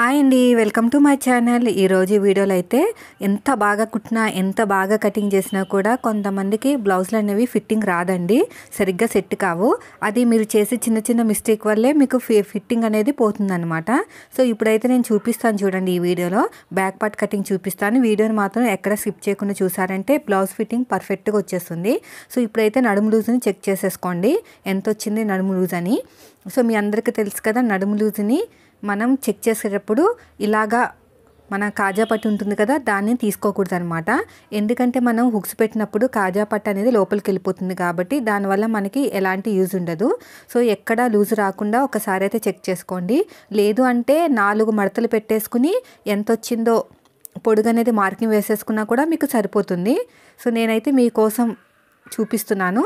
hi అండి welcome to my channel ఈరోజు వీడియోలో అయితే ఎంత బాగా కుట్టినా ఎంత బాగా కటింగ్ చేసినా కూడా కొంతమందికి బ్లౌజులు అనేవి ఫిట్టింగ్ రాదండి సరిగ్గా సెట్ కావు అది మీరు చేసే చిన్న చిన్న మిస్టేక్ వల్లే మీకు ఫిట్టింగ్ అనేది పోతుందన్నమాట సో ఇప్పుడైతే నేను చూపిస్తాను చూడండి ఈ వీడియోలో బ్యాక్ పార్ట్ కటింగ్ చూపిస్తాను వీడియోని మాత్రం ఎక్కడ స్కిప్ చేయకుండా చూసారంటే బ్లౌజ్ ఫిట్టింగ్ పర్ఫెక్ట్గా వచ్చేస్తుంది సో ఇప్పుడైతే నడుము లూజ్ని చెక్ చేసేసుకోండి ఎంత వచ్చింది నడుము లూజ్ అని సో మీ అందరికీ తెలుసు కదా నడుము లూజ్ని మనం చెక్ చేసేటప్పుడు ఇలాగా మన కాజా పట్టి ఉంటుంది కదా దాన్ని తీసుకోకూడదు అనమాట ఎందుకంటే మనం హుక్స్ పెట్టినప్పుడు కాజా పట్టు అనేది లోపలికి వెళ్ళిపోతుంది కాబట్టి దానివల్ల మనకి ఎలాంటి యూజ్ ఉండదు సో ఎక్కడ లూజ్ రాకుండా ఒకసారి అయితే చెక్ చేసుకోండి లేదు అంటే నాలుగు మడతలు పెట్టేసుకుని ఎంత వచ్చిందో పొడుగు అనేది మార్కింగ్ వేసేసుకున్నా కూడా మీకు సరిపోతుంది సో నేనైతే మీకోసం చూపిస్తున్నాను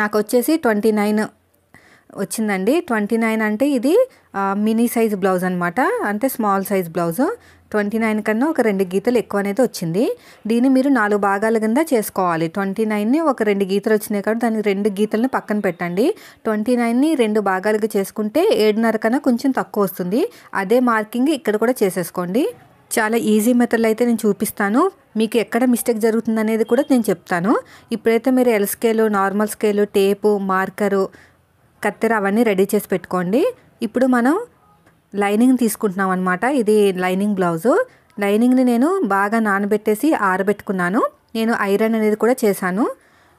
నాకు వచ్చేసి ట్వంటీ నైన్ వచ్చిందండి ట్వంటీ నైన్ అంటే ఇది మినీ సైజ్ బ్లౌజ్ అనమాట అంటే small size blouse twenty nine కన్నా ఒక రెండు గీతలు ఎక్కువ అనేది వచ్చింది దీన్ని మీరు నాలుగు భాగాల కింద చేసుకోవాలి ట్వంటీ నైన్ని ఒక రెండు గీతలు వచ్చినాయి కాబట్టి దానికి రెండు గీతలను పక్కన పెట్టండి ట్వంటీ నైన్ని రెండు భాగాలుగా చేసుకుంటే ఏడున్నర కన్నా కొంచెం తక్కువ వస్తుంది అదే మార్కింగ్ ఇక్కడ కూడా చేసేసుకోండి చాలా ఈజీ మెథడ్లో అయితే నేను చూపిస్తాను మీకు ఎక్కడ మిస్టేక్ జరుగుతుంది అనేది కూడా నేను చెప్తాను ఇప్పుడైతే మీరు L scale normal scale tape marker కత్తెర అవన్నీ రెడీ చేసి పెట్టుకోండి ఇప్పుడు మనం లైనింగ్ తీసుకుంటున్నాం అనమాట ఇది లైనింగ్ బ్లౌజు లైనింగ్ని నేను బాగా నానబెట్టేసి ఆరబెట్టుకున్నాను నేను ఐరన్ అనేది కూడా చేశాను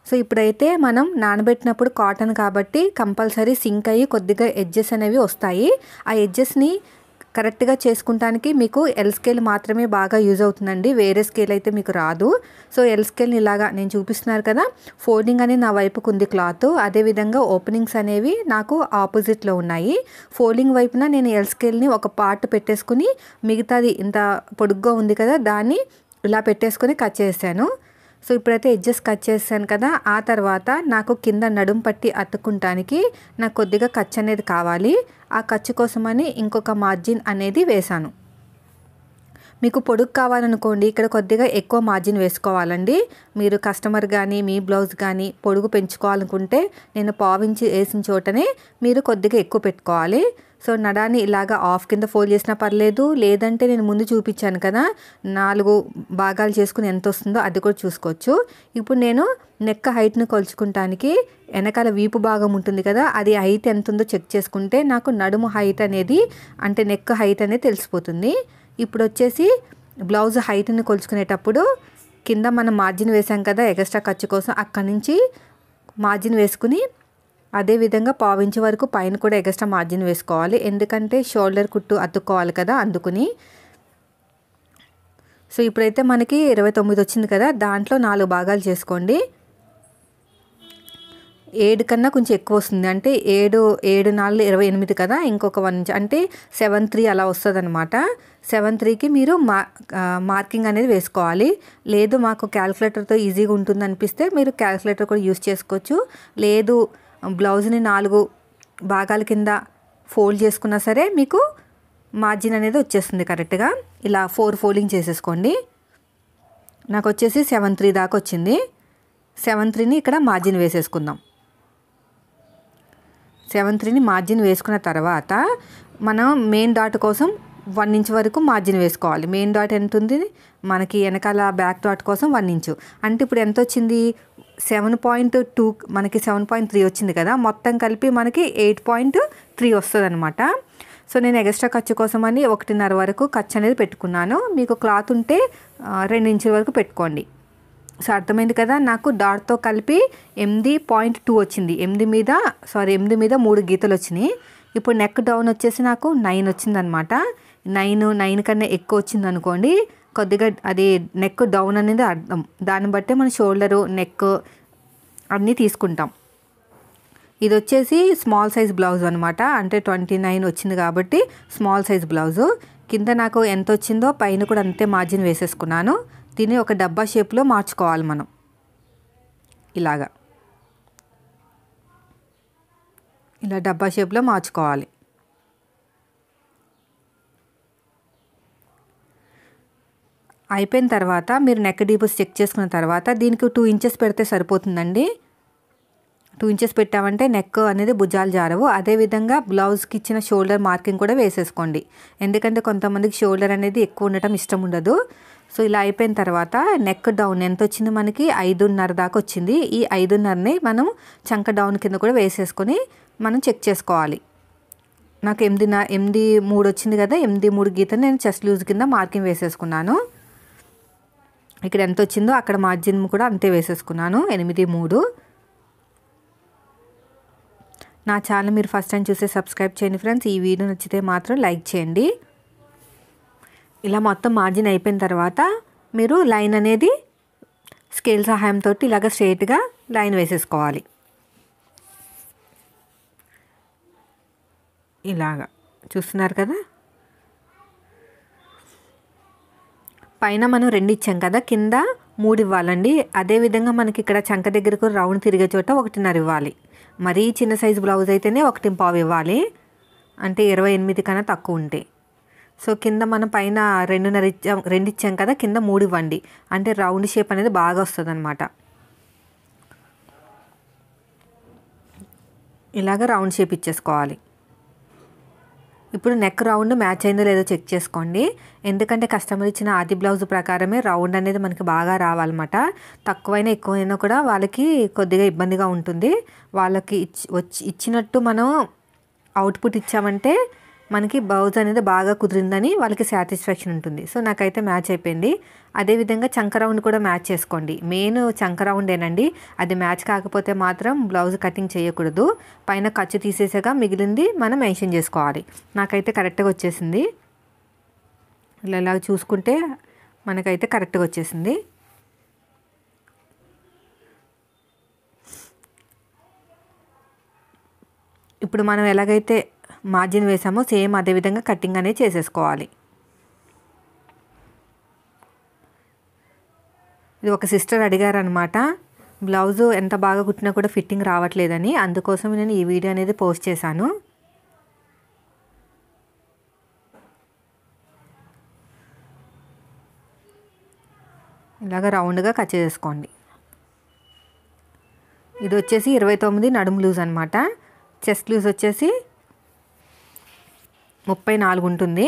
సో ఇప్పుడైతే మనం నానబెట్టినప్పుడు కాటన్ కాబట్టి కంపల్సరీ సింక్ అయ్యి కొద్దిగా ఎడ్జెస్ అనేవి వస్తాయి ఆ ఎడ్జెస్ని కరెక్ట్గా చేసుకుంటానికి మీకు ఎల్ స్కేల్ మాత్రమే బాగా యూజ్ అవుతుందండి వేరే స్కేల్ అయితే మీకు రాదు సో ఎల్ స్కేల్ని ఇలాగా నేను చూపిస్తున్నారు కదా ఫోల్డింగ్ అనేది నా వైపుకు ఉంది క్లాత్ అదేవిధంగా ఓపెనింగ్స్ అనేవి నాకు ఆపోజిట్లో ఉన్నాయి ఫోల్డింగ్ వైపున నేను ఎల్ స్కేల్ని ఒక పార్ట్ పెట్టేసుకుని మిగతాది ఇంత పొడుగ్గా ఉంది కదా దాన్ని ఇలా పెట్టేసుకొని కట్ చేశాను సో ఇప్పుడైతే ఎడ్జెస్ కట్ చేశాను కదా ఆ తర్వాత నాకు కింద నడుం పట్టి అతుక్కుంటానికి నాకు కొద్దిగా ఖర్చు అనేది కావాలి ఆ ఖర్చు కోసమని ఇంకొక మార్జిన్ అనేది వేశాను మీకు పొడుగు కావాలనుకోండి ఇక్కడ కొద్దిగా ఎక్కువ మార్జిన్ వేసుకోవాలండి మీరు కస్టమర్ కానీ మీ బ్లౌజ్ కానీ పొడుగు పెంచుకోవాలనుకుంటే నేను పావించి వేసిన చోటనే మీరు కొద్దిగా ఎక్కువ పెట్టుకోవాలి సో నడాన్ని ఇలాగా ఆఫ్ కింద ఫోల్డ్ చేసినా పర్లేదు లేదంటే నేను ముందు చూపించాను కదా నాలుగు భాగాలు చేసుకుని ఎంత వస్తుందో అది కూడా చూసుకోవచ్చు ఇప్పుడు నేను నెక్క హైట్ను కొలుచుకుంటానికి వెనకాల వీపు భాగం ఉంటుంది కదా అది హైట్ ఎంత ఉందో చెక్ చేసుకుంటే నాకు నడుము హైట్ అనేది అంటే నెక్ హైట్ అనేది తెలిసిపోతుంది ఇప్పుడు వచ్చేసి బ్లౌజ్ హైట్ని కొలుచుకునేటప్పుడు కింద మనం మార్జిన్ వేసాం కదా ఎక్స్ట్రా ఖర్చు కోసం అక్కడి నుంచి మార్జిన్ వేసుకుని అదేవిధంగా పావించి వరకు పైన కూడా ఎగస్ట్రా మార్జిన్ వేసుకోవాలి ఎందుకంటే షోల్డర్ కుట్టు అతుక్కోవాలి కదా అందుకుని సో ఇప్పుడైతే మనకి ఇరవై తొమ్మిది వచ్చింది కదా దాంట్లో నాలుగు భాగాలు చేసుకోండి ఏడు కన్నా కొంచెం ఎక్కువ వస్తుంది అంటే ఏడు ఏడు నాలుగు ఇరవై ఎనిమిది కదా ఇంకొక వన్ అంటే సెవెన్ త్రీ అలా వస్తుంది అనమాట సెవెన్ త్రీకి మీరు మా మార్కింగ్ అనేది వేసుకోవాలి లేదు మాకు క్యాలిక్యులేటర్తో ఈజీగా ఉంటుంది అనిపిస్తే మీరు క్యాలిక్యులేటర్ కూడా యూస్ చేసుకోవచ్చు లేదు బ్లౌజ్ని నాలుగు భాగాల కింద ఫోల్డ్ చేసుకున్నా సరే మీకు మార్జిన్ అనేది వచ్చేస్తుంది కరెక్ట్గా ఇలా ఫోర్ ఫోల్డింగ్ చేసేసుకోండి నాకు వచ్చేసి సెవెన్ త్రీ దాకా వచ్చింది సెవెన్ త్రీని ఇక్కడ మార్జిన్ వేసేసుకుందాం సెవెన్ త్రీని మార్జిన్ వేసుకున్న తర్వాత మనం మెయిన్ డాట్ కోసం వన్ ఇంచ్ వరకు మార్జిన్ వేసుకోవాలి మెయిన్ డాట్ ఎంత ఉంది మనకి వెనకాల బ్యాక్ డాట్ కోసం వన్ ఇంచు అంటే ఇప్పుడు ఎంత వచ్చింది సెవెన్ పాయింట్ టూ మనకి సెవెన్ పాయింట్ త్రీ వచ్చింది కదా మొత్తం కలిపి మనకి ఎయిట్ పాయింట్ త్రీ వస్తుంది అనమాట సో నేను ఎక్స్ట్రా ఖర్చు కోసం అని ఒకటిన్నర వరకు ఖర్చు అనేది పెట్టుకున్నాను మీకు క్లాత్ ఉంటే రెండు ఇంచుల వరకు పెట్టుకోండి సో అర్థమైంది కదా నాకు డాట్తో కలిపి ఎనిమిది పాయింట్ టూ వచ్చింది ఎనిమిది మీద సారీ ఎనిమిది మీద మూడు గీతలు వచ్చినాయి ఇప్పుడు నెక్ డౌన్ వచ్చేసి నాకు నైన్ వచ్చిందనమాట నైన్ నైన్ కన్నా ఎక్కువ వచ్చింది అనుకోండి కొద్దిగా అది నెక్ డౌన్ అనేది అర్థం దాన్ని బట్టే మన షోల్డరు నెక్ అన్నీ తీసుకుంటాం ఇది వచ్చేసి స్మాల్ సైజ్ బ్లౌజ్ అనమాట అంటే ట్వంటీ నైన్ వచ్చింది కాబట్టి స్మాల్ సైజ్ బ్లౌజు కింద నాకు ఎంత వచ్చిందో పైన కూడా అంతే మార్జిన్ వేసేసుకున్నాను దీన్ని ఒక డబ్బా షేప్లో మార్చుకోవాలి మనం ఇలాగా ఇలా డబ్బా షేప్లో మార్చుకోవాలి అయిపోయిన తర్వాత మీరు నెక్ డీపుస్ చెక్ చేసుకున్న తర్వాత దీనికి టూ ఇంచెస్ పెడితే సరిపోతుందండి టూ ఇంచెస్ పెట్టామంటే నెక్ అనేది భుజాలు జారవు అదేవిధంగా బ్లౌజ్కి ఇచ్చిన షోల్డర్ మార్కింగ్ కూడా వేసేసుకోండి ఎందుకంటే కొంతమందికి షోల్డర్ అనేది ఎక్కువ ఉండటం ఇష్టం ఉండదు సో ఇలా అయిపోయిన తర్వాత నెక్ డౌన్ ఎంత వచ్చింది మనకి ఐదున్నర దాకా వచ్చింది ఈ ఐదున్నరని మనం చంక డౌన్ కింద కూడా వేసేసుకొని మనం చెక్ చేసుకోవాలి నాకు ఎనిమిది నా ఎనిమిది మూడు వచ్చింది కదా ఎనిమిది మూడు గీత నేను చెస్ట్ లూజ్ కింద మార్కింగ్ వేసేసుకున్నాను ఇక్కడ ఎంత వచ్చిందో అక్కడ మార్జిన్ కూడా అంతే వేసేసుకున్నాను ఎనిమిది మూడు నా ఛానల్ మీరు ఫస్ట్ టైం చూసే సబ్స్క్రైబ్ చేయండి ఫ్రెండ్స్ ఈ వీడియో నచ్చితే మాత్రం లైక్ చేయండి ఇలా మొత్తం మార్జిన్ అయిపోయిన తర్వాత మీరు లైన్ అనేది స్కేల్ సహాయంతో ఇలాగ స్ట్రేట్గా లైన్ వేసేసుకోవాలి ఇలాగా చూస్తున్నారు కదా పైన మనం రెండు ఇచ్చాం కదా కింద మూడు ఇవ్వాలండి అదేవిధంగా మనకి ఇక్కడ చంక దగ్గరకు రౌండ్ తిరిగే చోట ఒకటిన్నర ఇవ్వాలి మరీ చిన్న సైజు బ్లౌజ్ అయితేనే ఒకటి పావు ఇవ్వాలి అంటే ఇరవై ఎనిమిది కన్నా తక్కువ ఉంటే సో కింద మనం పైన రెండున్నర ఇచ్చాం రెండు ఇచ్చాం కదా కింద మూడు ఇవ్వండి అంటే రౌండ్ షేప్ అనేది బాగా వస్తుంది అనమాట ఇలాగ రౌండ్ షేప్ ఇచ్చేసుకోవాలి ఇప్పుడు నెక్ రౌండ్ మ్యాచ్ అయిందో లేదో చెక్ చేసుకోండి ఎందుకంటే కస్టమర్ ఇచ్చిన ఆది బ్లౌజ్ ప్రకారమే రౌండ్ అనేది మనకి బాగా రావాలన్నమాట తక్కువైనా ఎక్కువైనా కూడా వాళ్ళకి కొద్దిగా ఇబ్బందిగా ఉంటుంది వాళ్ళకి ఇచ్చి వచ్చి ఇచ్చినట్టు మనం అవుట్పుట్ ఇచ్చామంటే మనకి బౌజ్ అనేది బాగా కుదిరిందని వాళ్ళకి సాటిస్ఫాక్షన్ ఉంటుంది సో నాకైతే మ్యాచ్ అయిపోయింది అదేవిధంగా చంక రౌండ్ కూడా మ్యాచ్ చేసుకోండి మెయిన్ చంక ఏనండి అది మ్యాచ్ కాకపోతే మాత్రం బ్లౌజ్ కటింగ్ చేయకూడదు పైన ఖర్చు తీసేసాక మిగిలింది మనం మెన్షన్ చేసుకోవాలి నాకైతే కరెక్ట్గా వచ్చేసింది ఇలా ఇలా చూసుకుంటే మనకైతే కరెక్ట్గా వచ్చేసింది ఇప్పుడు మనం ఎలాగైతే మార్జిన్ వేసామో సేమ్ అదేవిధంగా కట్టింగ్ అనేది చేసేసుకోవాలి ఇది ఒక సిస్టర్ అడిగారు అనమాట బ్లౌజు ఎంత బాగా కుట్టినా కూడా ఫిట్టింగ్ రావట్లేదని అందుకోసం నేను ఈ వీడియో అనేది పోస్ట్ చేశాను ఇలాగ రౌండ్గా కట్ చేసుకోండి ఇది వచ్చేసి ఇరవై తొమ్మిది నడుము లూజ్ అనమాట చెస్ట్ లూజ్ వచ్చేసి ముప్పై నాలుగు ఉంటుంది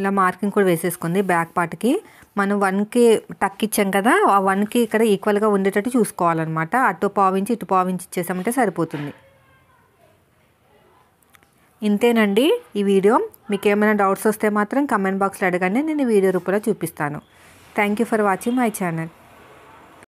ఇలా మార్కింగ్ కూడా వేసేసుకుంది బ్యాక్ పార్ట్కి మనం వన్కి టక్ ఇచ్చాం కదా ఆ వన్కి ఇక్కడ ఈక్వల్గా ఉండేటట్టు చూసుకోవాలన్నమాట అటు పావించి ఇటు పావించి ఇచ్చేసామంటే సరిపోతుంది ఇంతేనండి ఈ వీడియో మీకు ఏమైనా డౌట్స్ వస్తే మాత్రం కమెంట్ బాక్స్లో అడగండి నేను వీడియో రూపంలో చూపిస్తాను thank you for watching my channel